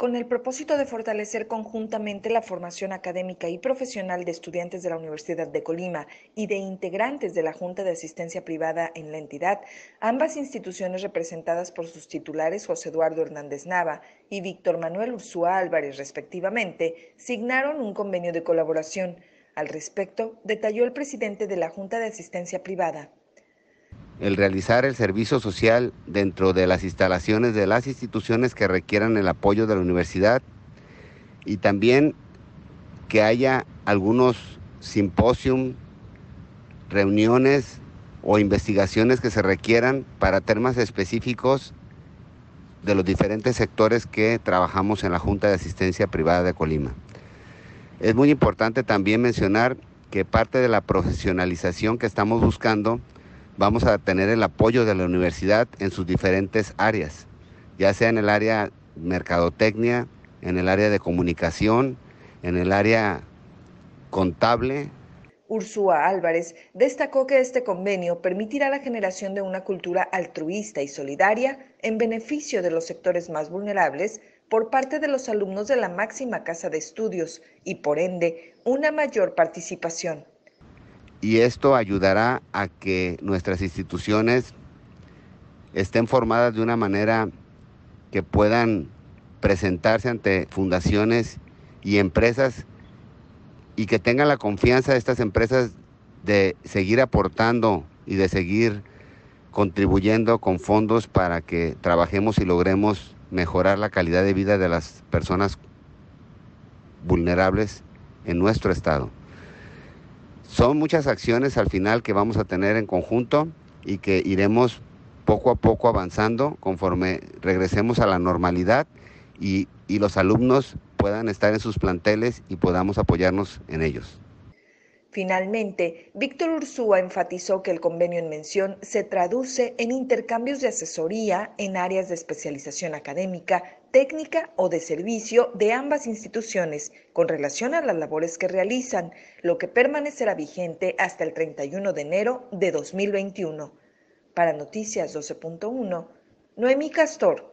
con el propósito de fortalecer conjuntamente la formación académica y profesional de estudiantes de la Universidad de Colima y de integrantes de la Junta de Asistencia Privada en la entidad, ambas instituciones representadas por sus titulares José Eduardo Hernández Nava y Víctor Manuel Ursúa Álvarez, respectivamente, signaron un convenio de colaboración. Al respecto, detalló el presidente de la Junta de Asistencia Privada el realizar el servicio social dentro de las instalaciones de las instituciones que requieran el apoyo de la universidad y también que haya algunos simposium, reuniones o investigaciones que se requieran para temas específicos de los diferentes sectores que trabajamos en la Junta de Asistencia Privada de Colima. Es muy importante también mencionar que parte de la profesionalización que estamos buscando vamos a tener el apoyo de la universidad en sus diferentes áreas, ya sea en el área mercadotecnia, en el área de comunicación, en el área contable, Ursúa Álvarez destacó que este convenio permitirá la generación de una cultura altruista y solidaria en beneficio de los sectores más vulnerables por parte de los alumnos de la máxima casa de estudios y, por ende, una mayor participación y esto ayudará a que nuestras instituciones estén formadas de una manera que puedan presentarse ante fundaciones y empresas y que tengan la confianza de estas empresas de seguir aportando y de seguir contribuyendo con fondos para que trabajemos y logremos mejorar la calidad de vida de las personas vulnerables en nuestro estado. Son muchas acciones al final que vamos a tener en conjunto y que iremos poco a poco avanzando conforme regresemos a la normalidad y, y los alumnos puedan estar en sus planteles y podamos apoyarnos en ellos. Finalmente, Víctor Ursúa enfatizó que el convenio en mención se traduce en intercambios de asesoría en áreas de especialización académica técnica o de servicio de ambas instituciones con relación a las labores que realizan, lo que permanecerá vigente hasta el 31 de enero de 2021. Para Noticias 12.1, Noemí Castor.